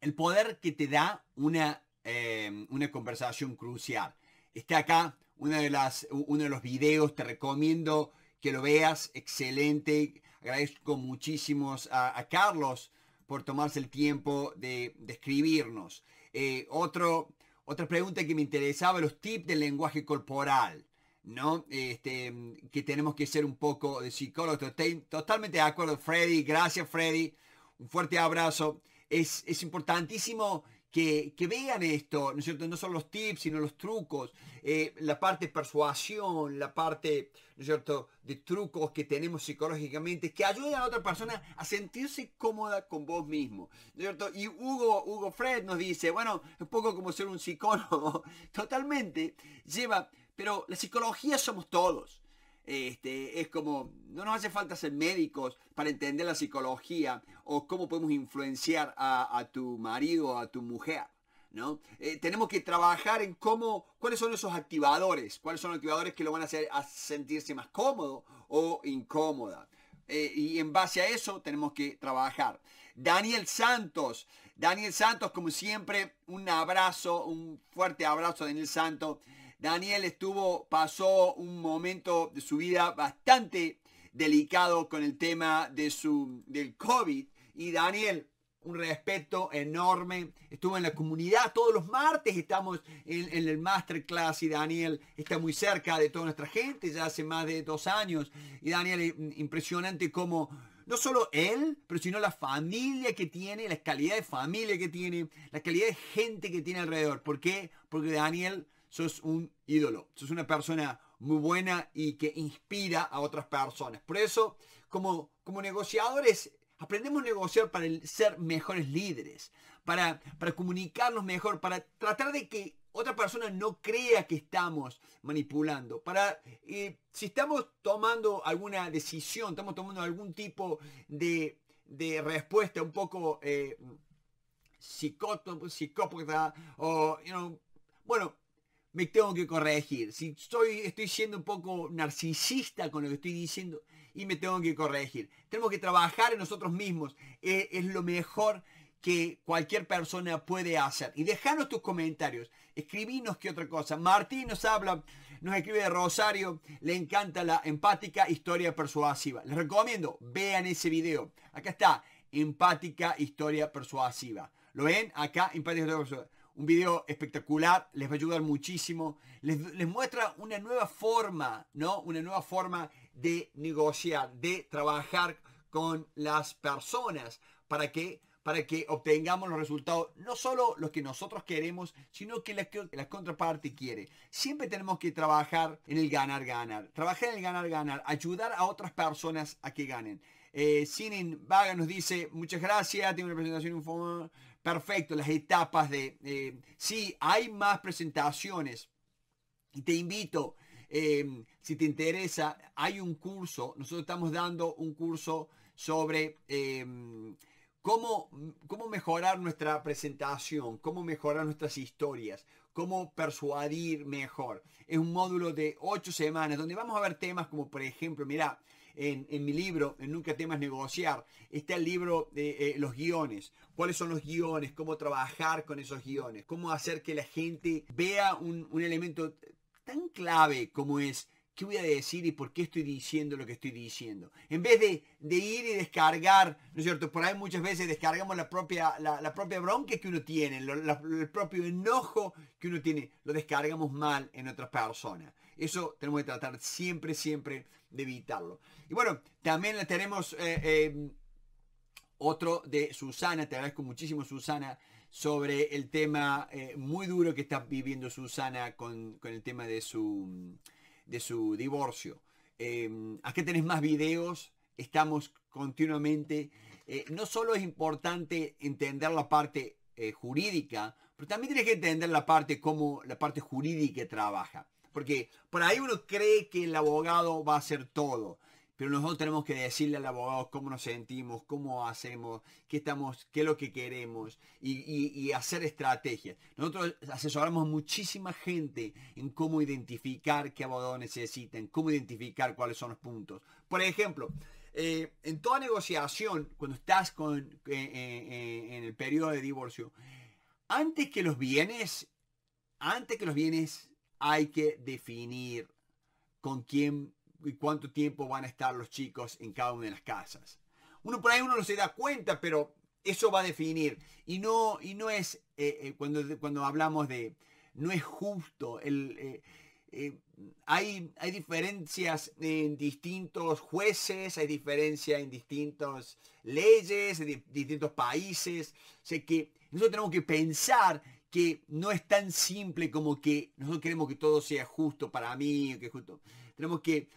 El poder que te da una, em, una conversación crucial. Está acá una de las, uno de los videos, te recomiendo que lo veas, excelente. Agradezco muchísimo a, Carlos por tomarse el tiempo de, escribirnos. Eh, otra pregunta que me interesaba, los tips del lenguaje corporal, ¿no? Este, que tenemos que ser un poco de psicólogos. Totalmente de acuerdo, Freddy. Gracias, Freddy. Un fuerte abrazo es, importantísimo que, vean esto, ¿no es cierto? No son los tips, sino los trucos, eh, la parte de persuasión, la parte, cierto?, de trucos que tenemos psicológicamente que ayudan a otra persona a sentirse cómoda con vos mismo, cierto? Y Hugo, Hugo Fred nos dice, bueno, es un poco como ser un psicólogo, totalmente, lleva, pero la psicología somos todos. Este, es como, no nos hace falta ser médicos para entender la psicología o cómo podemos influenciar a, tu marido o a tu mujer. ¿No? Eh, tenemos que trabajar en cómo, cuáles son esos activadores, cuáles son los activadores que lo van a hacer a sentirse más cómodo o incómoda. Eh, y en base a eso tenemos que trabajar. Daniel Santos, Daniel Santos, como siempre, un abrazo, un fuerte abrazo a Daniel Santos. Daniel estuvo, pasó un momento de su vida bastante delicado con el tema de su, del COVID. Y Daniel, un respeto enorme. Estuvo en la comunidad todos los martes, estamos en, el masterclass y Daniel está muy cerca de toda nuestra gente, ya hace más de dos años. Y Daniel, impresionante como no solo él, pero sino la familia que tiene, la calidad de familia que tiene, la calidad de gente que tiene alrededor. ¿Por qué? Porque Daniel sos un ídolo, sos una persona muy buena y que inspira a otras personas. Por eso, como, como negociadores, aprendemos a negociar para ser mejores líderes, para, para comunicarnos mejor, para tratar de que otra persona no crea que estamos manipulando. Para, eh, si estamos tomando alguna decisión, estamos tomando algún tipo de, respuesta un poco eh, psicópata o, bueno, me tengo que corregir. Si estoy, estoy siendo un poco narcisista con lo que estoy diciendo y me tengo que corregir. Tenemos que trabajar en nosotros mismos. E, es lo mejor que cualquier persona puede hacer. Y dejanos tus comentarios. Escribinos qué otra cosa. Martín nos habla, nos escribe de Rosario. Le encanta la empática historia persuasiva. Les recomiendo, vean ese video. Acá está, empática historia persuasiva. ¿Lo ven? Acá, empática persuasiva. Un video espectacular, les va a ayudar muchísimo. Les, muestra una nueva forma, ¿no? Una nueva forma de negociar, de trabajar con las personas para que, para que obtengamos los resultados, no solo los que nosotros queremos, sino que la, la contraparte quiere. Siempre tenemos que trabajar en el ganar-ganar. Trabajar en el ganar-ganar, ayudar a otras personas a que ganen. Sin eh, Sinin Vaga nos dice, muchas gracias, tengo una presentación perfecto, las etapas de... Eh, sí, hay más presentaciones. Y te invito, eh, si te interesa, hay un curso, nosotros estamos dando un curso sobre... Cómo, cómo, mejorar nuestra presentación, cómo mejorar nuestras historias, cómo persuadir mejor. Es un módulo de ocho semanas donde vamos a ver temas como, por ejemplo, mira, en, en mi libro, en Nunca temas negociar, está el libro de eh, los guiones. ¿Cuáles son los guiones? ¿Cómo trabajar con esos guiones? ¿Cómo hacer que la gente vea un, elemento tan clave como es ¿Qué voy a decir y por qué estoy diciendo lo que estoy diciendo? En vez de, ir y descargar, ¿no es cierto? Por ahí muchas veces descargamos la propia, la, bronca que uno tiene, el propio enojo que uno tiene, lo descargamos mal en otras personas. Eso tenemos que tratar siempre, siempre de evitarlo. Y bueno, también tenemos eh, em, otro de Susana, te agradezco muchísimo Susana, sobre el tema eh, muy duro que está viviendo Susana con, el tema de su, de su divorcio. Em, aquí tenés más videos, estamos continuamente. Eh, no solo es importante entender la parte jurídica, pero también tienes que entender la parte cómo la parte jurídica trabaja. Porque por ahí uno cree que el abogado va a hacer todo. Pero nosotros tenemos que decirle al abogado cómo nos sentimos, cómo hacemos, qué estamos, qué es lo que queremos y, hacer estrategias. Nosotros asesoramos muchísima gente en cómo identificar qué abogado necesitan, cómo identificar cuáles son los puntos. Por ejemplo, eh, en toda negociación, cuando estás con, eh, eh, en el periodo de divorcio, antes que los bienes, antes que los bienes hay que definir con quién y cuánto tiempo van a estar los chicos en cada una de las casas. Uno por ahí uno no se da cuenta, pero eso va a definir. Y no, y no es, eh, eh, cuando, cuando hablamos de, no es justo. Eh, hay, hay diferencias en distintos jueces, hay diferencias en distintas leyes, en distintos países. O sea que nosotros tenemos que pensar que no es tan simple como que nosotros queremos que todo sea justo para mí, que justo. Tenemos que,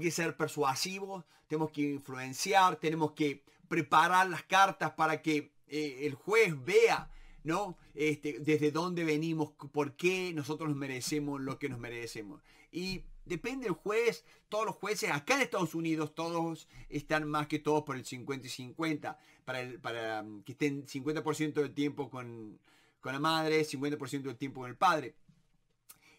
que ser persuasivos, tenemos que influenciar, tenemos que preparar las cartas para que eh, el juez vea, ¿no? Este, desde dónde venimos, por qué nosotros nos merecemos lo que nos merecemos. Y depende del juez, todos los jueces, acá en Estados Unidos todos están más que todos por el 50 y 50, para, para mm, que estén 50% del tiempo con con la madre, 50% del tiempo con el padre.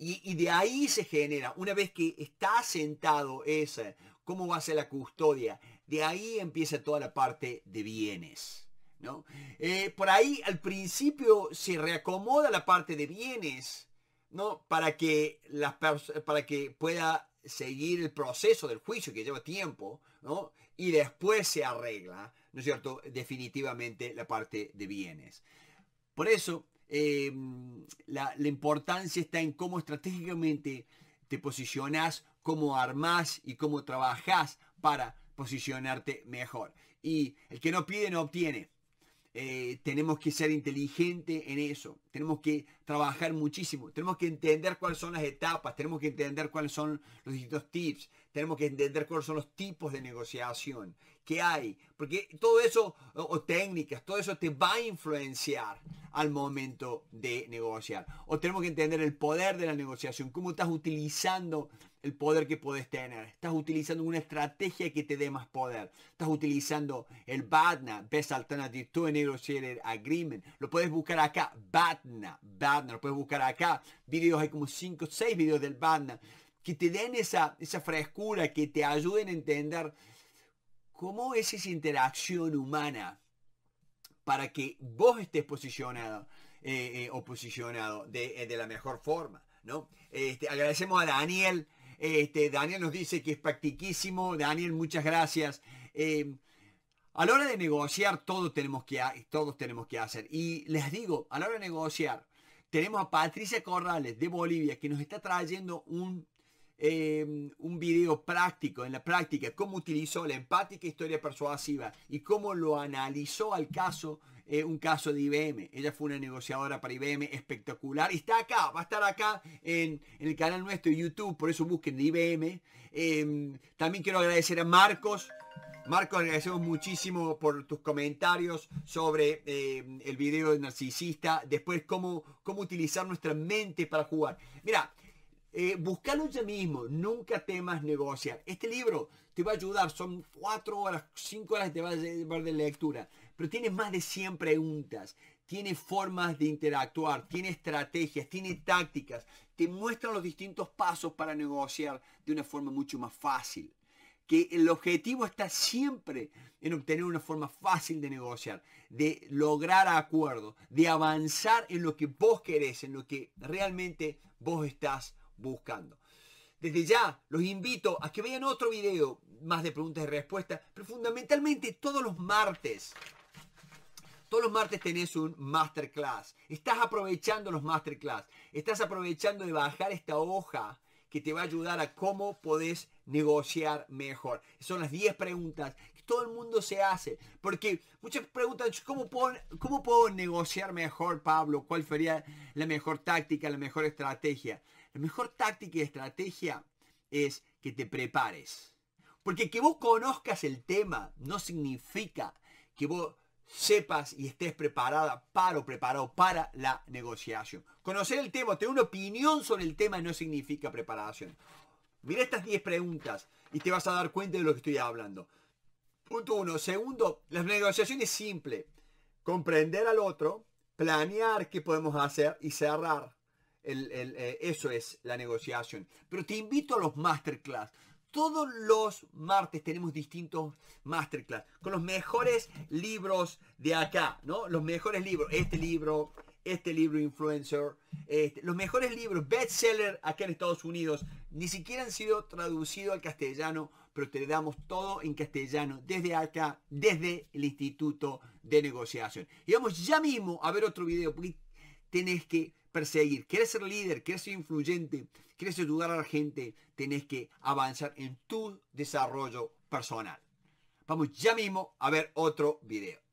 Y, de ahí se genera, una vez que está sentado esa, cómo va a ser la custodia, de ahí empieza toda la parte de bienes. ¿no? Eh, por ahí al principio se reacomoda la parte de bienes ¿no? para, que las para que pueda seguir el proceso del juicio que lleva tiempo ¿no? y después se arregla, ¿no es cierto?, definitivamente la parte de bienes. Por eso, Em, la, importancia está en cómo estratégicamente te posicionas, cómo armas y cómo trabajás para posicionarte mejor. Y el que no pide no obtiene. Eh, tenemos que ser inteligente en eso, tenemos que trabajar muchísimo, tenemos que entender cuáles son las etapas, tenemos que entender cuáles son los distintos tips, tenemos que entender cuáles son los tipos de negociación que hay, porque todo eso, o, o técnicas, todo eso te va a influenciar al momento de negociar. O tenemos que entender el poder de la negociación, cómo estás utilizando el poder que puedes tener. Estás utilizando una estrategia que te dé más poder. Estás utilizando el BATNA, Best Alternative to a Negotiated Agreement. Lo puedes buscar acá, BATNA, BATNA, lo puedes buscar acá. Videos, hay como 5 o 6 videos del BATNA que te den esa, esa frescura, que te ayuden a entender cómo es esa interacción humana para que vos estés posicionado eh, eh, o posicionado eh, de, la mejor forma. ¿no? Este, agradecemos a Daniel este, Daniel nos dice que es practiquísimo. Daniel, muchas gracias. Em, a la hora de negociar, todos tenemos, que, todos tenemos que hacer. Y les digo, a la hora de negociar, tenemos a Patricia Corrales de Bolivia que nos está trayendo un, em, un video práctico, en la práctica, cómo utilizó la empática historia persuasiva y cómo lo analizó al caso eh, un caso de IBM. Ella fue una negociadora para IBM espectacular. Y está acá, va a estar acá en, el canal nuestro de YouTube, por eso busquen IBM. Em, también quiero agradecer a Marcos. Marcos, agradecemos muchísimo por tus comentarios sobre em, el video de Narcisista. Después, cómo, cómo utilizar nuestra mente para jugar. Mira, eh, buscalo ya mismo, nunca temas negociar. Este libro te va a ayudar, son cuatro horas, cinco horas te va a llevar de lectura pero tiene más de 100 preguntas, tiene formas de interactuar, tiene estrategias, tiene tácticas, te muestran los distintos pasos para negociar de una forma mucho más fácil. Que el objetivo está siempre en obtener una forma fácil de negociar, de lograr acuerdos, de avanzar en lo que vos querés, en lo que realmente vos estás buscando. Desde ya los invito a que vean otro video más de preguntas y respuestas, pero fundamentalmente todos los martes todos los martes tenés un masterclass. Estás aprovechando los masterclass. Estás aprovechando de bajar esta hoja que te va a ayudar a cómo podés negociar mejor. Son las 10 preguntas que todo el mundo se hace. Porque muchas preguntas, cómo puedo negociar mejor, Pablo? ¿Cuál sería la mejor táctica, la mejor estrategia? La mejor táctica y estrategia es que te prepares. Porque que vos conozcas el tema no significa que vos sepas y estés preparada para o preparado para la negociación. Conocer el tema, tener una opinión sobre el tema no significa preparación. Mira estas 10 preguntas y te vas a dar cuenta de lo que estoy hablando. Punto uno. Segundo, las negociaciones simple. Comprender al otro, planear qué podemos hacer y cerrar. Eh, eso es la negociación. Pero te invito a los masterclass. Todos los martes tenemos distintos masterclass con los mejores libros de acá, ¿no? Los mejores libros, este libro, este libro influencer, este, los mejores libros bestseller acá en Estados Unidos, ni siquiera han sido traducidos al castellano, pero te damos todo en castellano desde acá, desde el Instituto de Negociación. Y vamos ya mismo a ver otro video, porque tenés que perseguir. ¿Quieres ser líder? ¿Quieres ser influyente? ¿Quieres ayudar a la gente? Tenés que avanzar en tu desarrollo personal. Vamos ya mismo a ver otro video.